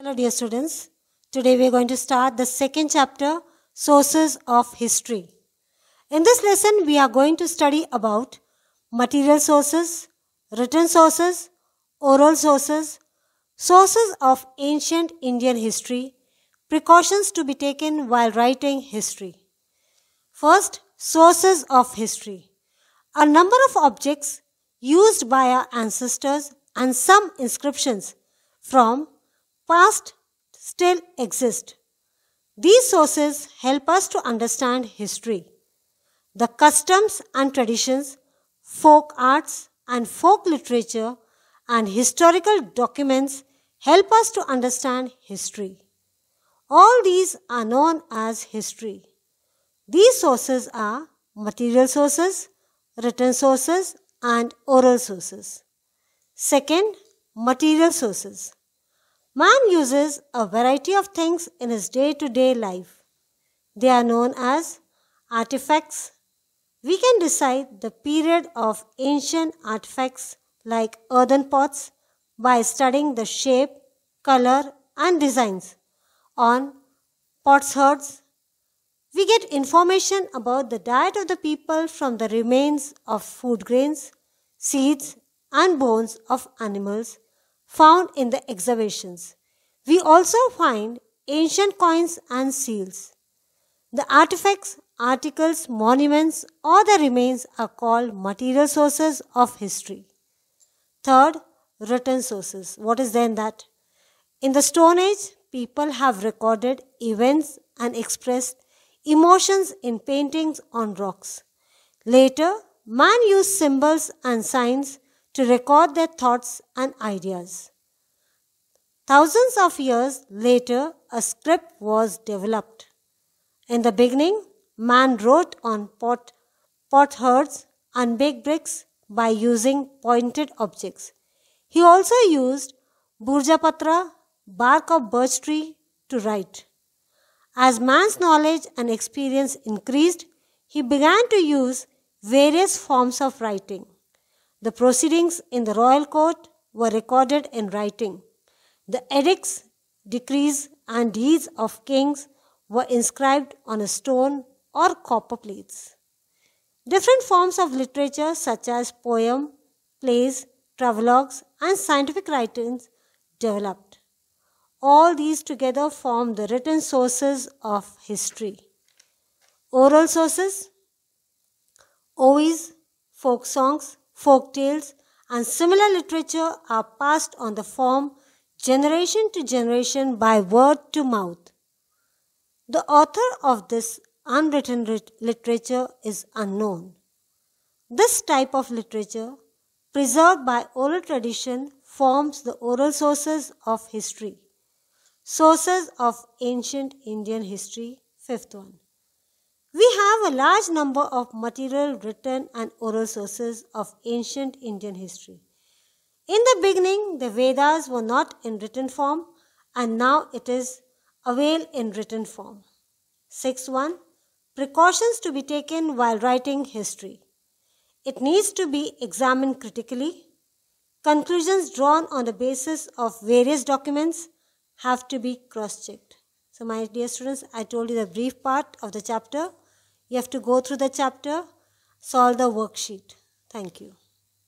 Hello dear students, today we are going to start the second chapter Sources of History. In this lesson we are going to study about material sources, written sources, oral sources, sources of ancient Indian history, precautions to be taken while writing history. First, sources of history. A number of objects used by our ancestors and some inscriptions from past still exist. These sources help us to understand history. The customs and traditions, folk arts and folk literature and historical documents help us to understand history. All these are known as history. These sources are material sources, written sources and oral sources. Second, material sources. Man uses a variety of things in his day to day life. They are known as artifacts. We can decide the period of ancient artifacts like earthen pots by studying the shape, color, and designs on pots hearths. We get information about the diet of the people from the remains of food grains, seeds, and bones of animals found in the excavations. We also find ancient coins and seals. The artifacts, articles, monuments, or the remains are called material sources of history. Third, written sources. What is then that? In the Stone Age, people have recorded events and expressed emotions in paintings on rocks. Later, man used symbols and signs to record their thoughts and ideas. Thousands of years later, a script was developed. In the beginning, man wrote on pot, potsherds and baked bricks by using pointed objects. He also used burjapatra, bark of birch tree, to write. As man's knowledge and experience increased, he began to use various forms of writing. The proceedings in the royal court were recorded in writing. The edicts, decrees, and deeds of kings were inscribed on a stone or copper plates. Different forms of literature, such as poem, plays, travelogues, and scientific writings, developed. All these together form the written sources of history. Oral sources, odes, folk songs, folk tales, and similar literature are passed on the form generation to generation by word to mouth. The author of this unwritten literature is unknown. This type of literature, preserved by oral tradition, forms the oral sources of history. Sources of Ancient Indian History, fifth one. We have a large number of material, written, and oral sources of ancient Indian history. In the beginning, the Vedas were not in written form, and now it is avail in written form. 6 1. Precautions to be taken while writing history. It needs to be examined critically. Conclusions drawn on the basis of various documents have to be cross checked. So, my dear students, I told you the brief part of the chapter. You have to go through the chapter, solve the worksheet. Thank you.